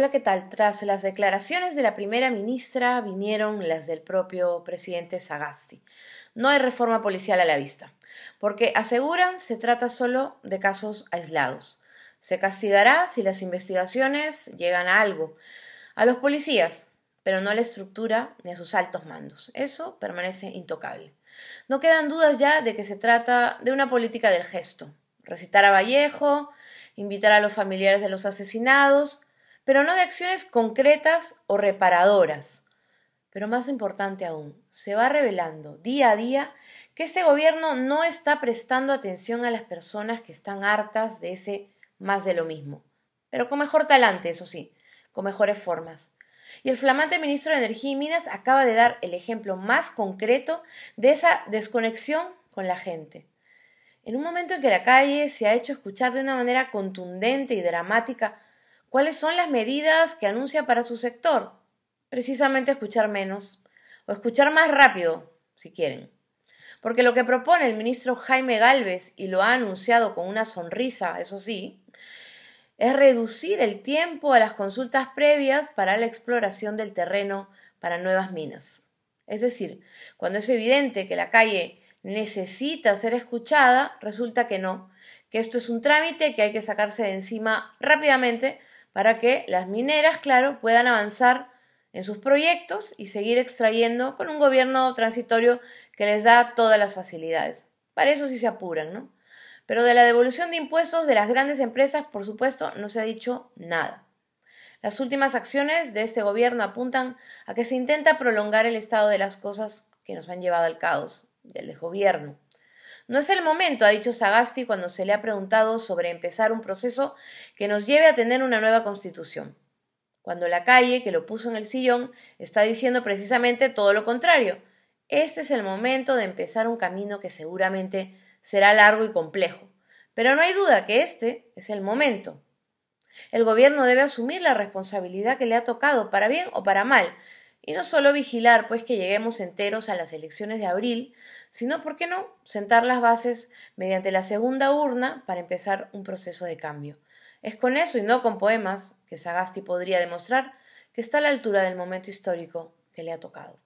Hola, ¿qué tal? Tras las declaraciones de la primera ministra vinieron las del propio presidente Sagasti. No hay reforma policial a la vista, porque aseguran se trata solo de casos aislados. Se castigará si las investigaciones llegan a algo. A los policías, pero no a la estructura ni a sus altos mandos. Eso permanece intocable. No quedan dudas ya de que se trata de una política del gesto. Recitar a Vallejo, invitar a los familiares de los asesinados, pero no de acciones concretas o reparadoras. Pero más importante aún, se va revelando día a día que este gobierno no está prestando atención a las personas que están hartas de ese más de lo mismo, pero con mejor talante, eso sí, con mejores formas. Y el flamante ministro de Energía y Minas acaba de dar el ejemplo más concreto de esa desconexión con la gente. En un momento en que la calle se ha hecho escuchar de una manera contundente y dramática ¿Cuáles son las medidas que anuncia para su sector? Precisamente escuchar menos o escuchar más rápido, si quieren. Porque lo que propone el ministro Jaime Galvez, y lo ha anunciado con una sonrisa, eso sí, es reducir el tiempo a las consultas previas para la exploración del terreno para nuevas minas. Es decir, cuando es evidente que la calle necesita ser escuchada, resulta que no, que esto es un trámite que hay que sacarse de encima rápidamente para que las mineras, claro, puedan avanzar en sus proyectos y seguir extrayendo con un gobierno transitorio que les da todas las facilidades. Para eso sí se apuran, ¿no? Pero de la devolución de impuestos de las grandes empresas, por supuesto, no se ha dicho nada. Las últimas acciones de este gobierno apuntan a que se intenta prolongar el estado de las cosas que nos han llevado al caos, del desgobierno. No es el momento, ha dicho Sagasti cuando se le ha preguntado sobre empezar un proceso que nos lleve a tener una nueva constitución. Cuando la calle, que lo puso en el sillón, está diciendo precisamente todo lo contrario. Este es el momento de empezar un camino que seguramente será largo y complejo. Pero no hay duda que este es el momento. El gobierno debe asumir la responsabilidad que le ha tocado, para bien o para mal, y no solo vigilar pues que lleguemos enteros a las elecciones de abril, sino, ¿por qué no?, sentar las bases mediante la segunda urna para empezar un proceso de cambio. Es con eso y no con poemas que Sagasti podría demostrar que está a la altura del momento histórico que le ha tocado.